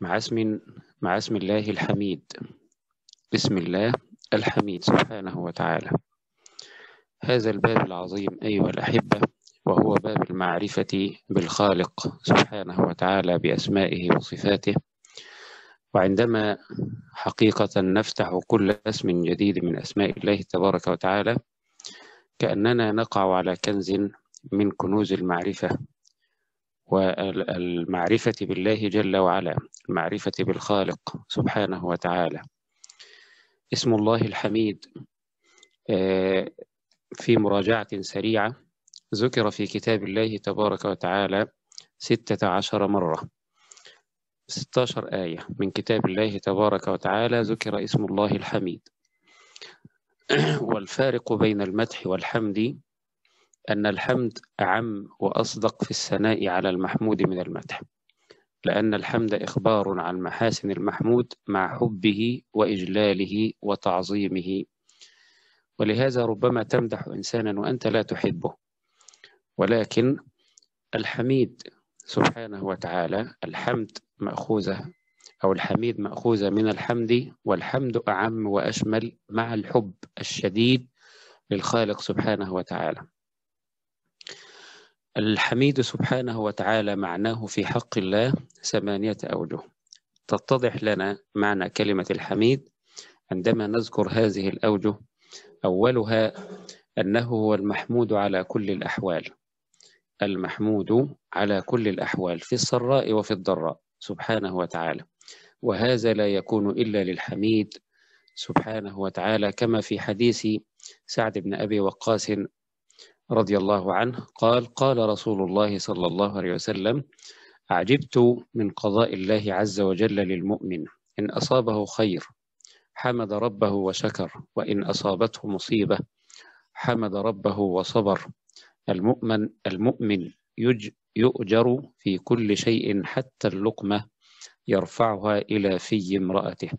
مع اسم مع اسم الله الحميد بسم الله الحميد سبحانه وتعالى هذا الباب العظيم أيها الأحبة وهو باب المعرفة بالخالق سبحانه وتعالى بأسمائه وصفاته وعندما حقيقة نفتح كل اسم جديد من أسماء الله تبارك وتعالى كأننا نقع على كنز من كنوز المعرفة والمعرفة بالله جل وعلا المعرفة بالخالق سبحانه وتعالى اسم الله الحميد آه، في مراجعة سريعة ذكر في كتاب الله تبارك وتعالى ستة عشر مرة ستة عشر آية من كتاب الله تبارك وتعالى ذكر اسم الله الحميد والفارق بين المدح والحمد أن الحمد أعم وأصدق في الثناء على المحمود من المدح لأن الحمد إخبار عن محاسن المحمود مع حبه وإجلاله وتعظيمه ولهذا ربما تمدح إنسانا وأنت لا تحبه ولكن الحميد سبحانه وتعالى الحمد مأخوذة أو الحميد مأخوذة من الحمد والحمد أعم وأشمل مع الحب الشديد للخالق سبحانه وتعالى الحميد سبحانه وتعالى معناه في حق الله ثمانية أوجه تتضح لنا معنى كلمة الحميد عندما نذكر هذه الأوجه أولها أنه هو المحمود على كل الأحوال المحمود على كل الأحوال في السراء وفي الضراء سبحانه وتعالى وهذا لا يكون إلا للحميد سبحانه وتعالى كما في حديث سعد بن أبي وقاس رضي الله عنه قال قال رسول الله صلى الله عليه وسلم عجبت من قضاء الله عز وجل للمؤمن إن أصابه خير حمد ربه وشكر وإن أصابته مصيبة حمد ربه وصبر المؤمن المؤمن يج يؤجر في كل شيء حتى اللقمة يرفعها إلى في امرأته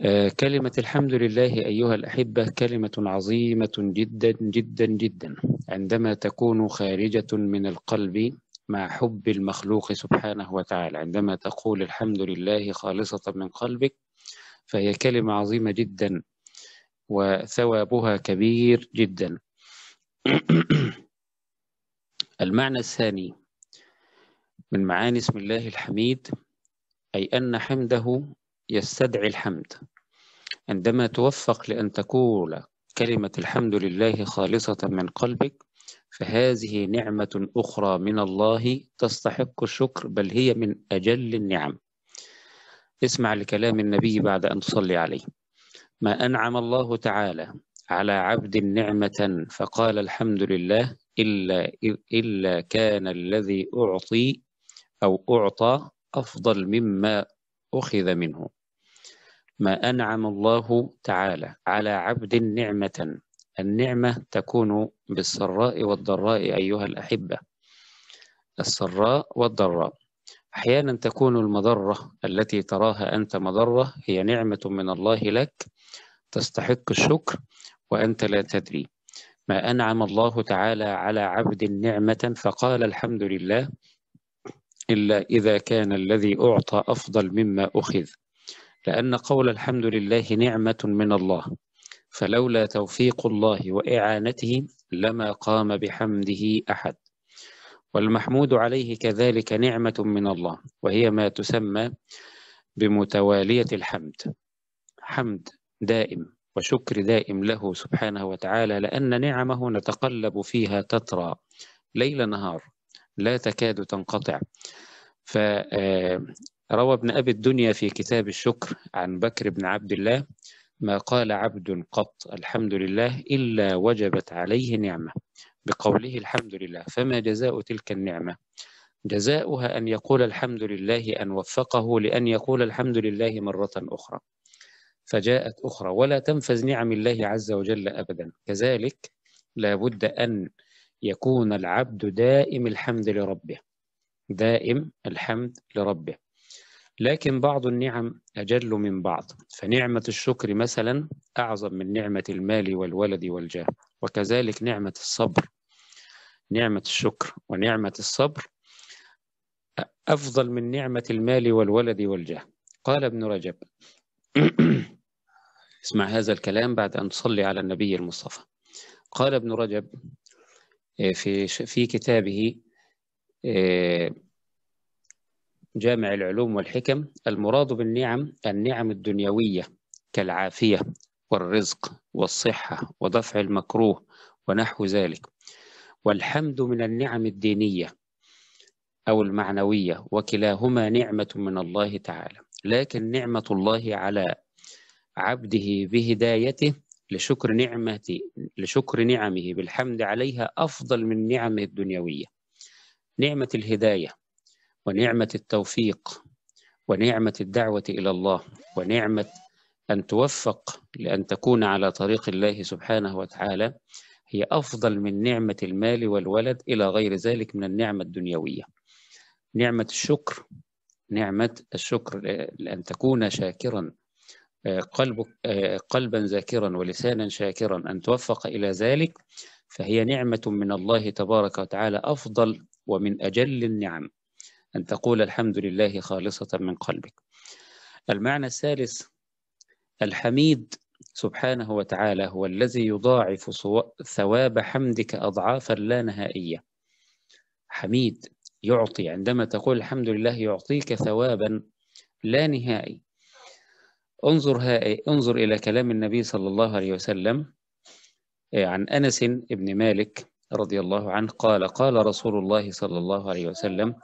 آه، كلمة الحمد لله أيها الأحبة كلمة عظيمة جدا جدا جدا عندما تكون خارجة من القلب مع حب المخلوق سبحانه وتعالى عندما تقول الحمد لله خالصة من قلبك فهي كلمة عظيمة جدا وثوابها كبير جدا المعنى الثاني من معاني اسم الله الحميد أي أن حمده يستدعي الحمد عندما توفق لأن تقول كلمة الحمد لله خالصة من قلبك فهذه نعمة أخرى من الله تستحق الشكر بل هي من أجل النعم اسمع لكلام النبي بعد أن تصلي عليه ما أنعم الله تعالى على عبد نعمة فقال الحمد لله إلا, إلا كان الذي أعطي أو أعطى أفضل مما أخذ منه ما أنعم الله تعالى على عبد نعمة النعمة تكون بالسراء والضراء أيها الأحبة السراء والضراء أحيانا تكون المضرة التي تراها أنت مضرة هي نعمة من الله لك تستحق الشكر وأنت لا تدري ما أنعم الله تعالى على عبد نعمة فقال الحمد لله إلا إذا كان الذي أعطى أفضل مما أخذ لأن قول الحمد لله نعمة من الله فلولا توفيق الله وإعانته لما قام بحمده أحد والمحمود عليه كذلك نعمة من الله وهي ما تسمى بمتوالية الحمد حمد دائم وشكر دائم له سبحانه وتعالى لأن نعمه نتقلب فيها تترى ليل نهار لا تكاد تنقطع فروى آه، ابن أبي الدنيا في كتاب الشكر عن بكر بن عبد الله ما قال عبد قط الحمد لله إلا وجبت عليه نعمة بقوله الحمد لله فما جزاء تلك النعمة جزاؤها أن يقول الحمد لله أن وفقه لأن يقول الحمد لله مرة أخرى فجاءت أخرى ولا تنفذ نعم الله عز وجل أبدا كذلك لا بد أن يكون العبد دائم الحمد لربه دائم الحمد لربه لكن بعض النعم أجل من بعض فنعمة الشكر مثلا أعظم من نعمة المال والولد والجاه وكذلك نعمة الصبر نعمة الشكر ونعمة الصبر أفضل من نعمة المال والولد والجاه قال ابن رجب اسمع هذا الكلام بعد أن تصلي على النبي المصطفى قال ابن رجب آه، في في كتابه آه، جامع العلوم والحكم المراد بالنعم النعم الدنيوية كالعافية والرزق والصحة ودفع المكروه ونحو ذلك والحمد من النعم الدينية أو المعنوية وكلاهما نعمة من الله تعالى لكن نعمة الله على عبده بهدايته لشكر نعمة لشكر نعمه بالحمد عليها أفضل من نعمه الدنيوية نعمة الهداية ونعمة التوفيق ونعمة الدعوة إلى الله ونعمة أن توفق لأن تكون على طريق الله سبحانه وتعالى هي أفضل من نعمة المال والولد إلى غير ذلك من النعمة الدنيوية نعمة الشكر نعمة الشكر لأن تكون شاكرا قلبك قلبا ذاكرا ولسانا شاكرا أن توفق إلى ذلك فهي نعمة من الله تبارك وتعالى أفضل ومن أجل النعم أن تقول الحمد لله خالصة من قلبك المعنى الثالث الحميد سبحانه وتعالى هو الذي يضاعف ثواب حمدك أضعافا لا نهائية حميد يعطي عندما تقول الحمد لله يعطيك ثوابا لا نهائي انظر, ها انظر إلى كلام النبي صلى الله عليه وسلم آه، عن أنس بن مالك رضي الله عنه قال قال رسول الله صلى الله عليه وسلم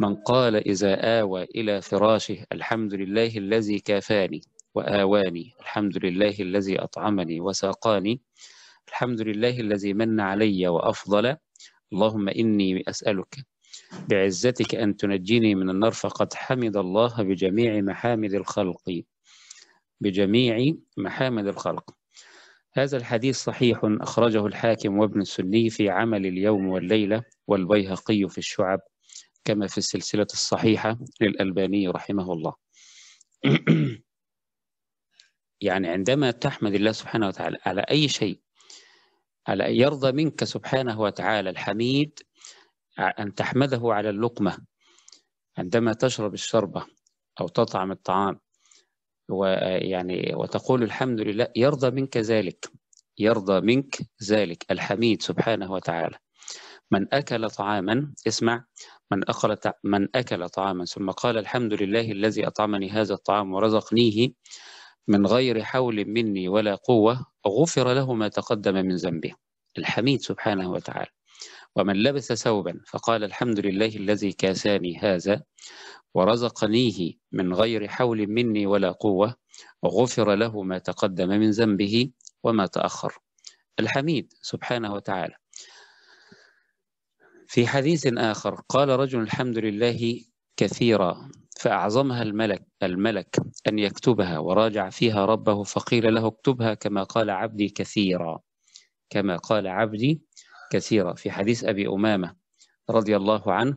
من قال إذا آوى إلى فراشه الحمد لله الذي كافاني وآواني الحمد لله الذي أطعمني وساقاني الحمد لله الذي من علي وأفضل اللهم إني أسألك بعزتك أن تنجيني من النار فقد حمد الله بجميع محامد الخلق بجميع محامد الخلق هذا الحديث صحيح أخرجه الحاكم وابن السني في عمل اليوم والليلة والبيهقي في الشعب كما في السلسلة الصحيحة للألباني رحمه الله يعني عندما تحمد الله سبحانه وتعالى على أي شيء على أن يرضى منك سبحانه وتعالى الحميد أن تحمده على اللقمة عندما تشرب الشربة أو تطعم الطعام ويعني وتقول الحمد لله يرضى منك ذلك يرضى منك ذلك الحميد سبحانه وتعالى من أكل طعاما اسمع من أكل من أكل طعاما ثم قال الحمد لله الذي أطعمني هذا الطعام ورزقنيه من غير حول مني ولا قوة غفر له ما تقدم من ذنبه الحميد سبحانه وتعالى ومن لبس ثوبا فقال الحمد لله الذي كاساني هذا ورزقنيه من غير حول مني ولا قوة غفر له ما تقدم من ذنبه وما تأخر الحميد سبحانه وتعالى في حديث آخر قال رجل الحمد لله كثيرا فأعظمها الملك الملك أن يكتبها وراجع فيها ربه فقيل له اكتبها كما قال عبدي كثيرا كما قال عبدي كثيرة في حديث أبي أمامة رضي الله عنه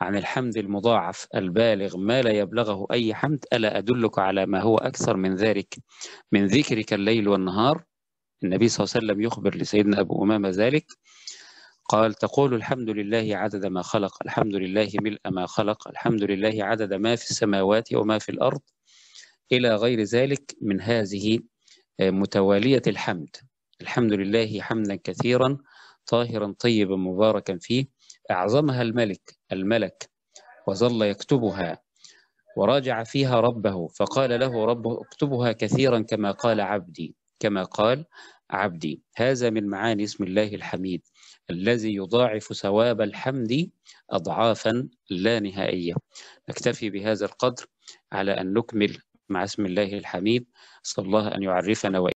عن الحمد المضاعف البالغ ما لا يبلغه أي حمد ألا أدلك على ما هو أكثر من ذلك من ذكرك الليل والنهار النبي صلى الله عليه وسلم يخبر لسيدنا أبو أمامة ذلك قال تقول الحمد لله عدد ما خلق الحمد لله ملء ما خلق الحمد لله عدد ما في السماوات وما في الأرض إلى غير ذلك من هذه آه، متوالية الحمد الحمد لله حمدا كثيرا طاهرا طيبا مباركا فيه أعظمها الملك الملك وظل يكتبها وراجع فيها ربه فقال له ربه اكتبها كثيرا كما قال عبدي كما قال عبدي هذا من معاني اسم الله الحميد الذي يضاعف ثواب الحمد أضعافا لا نهائية نكتفي بهذا القدر على أن نكمل مع اسم الله الحميد أسأل الله أن يعرفنا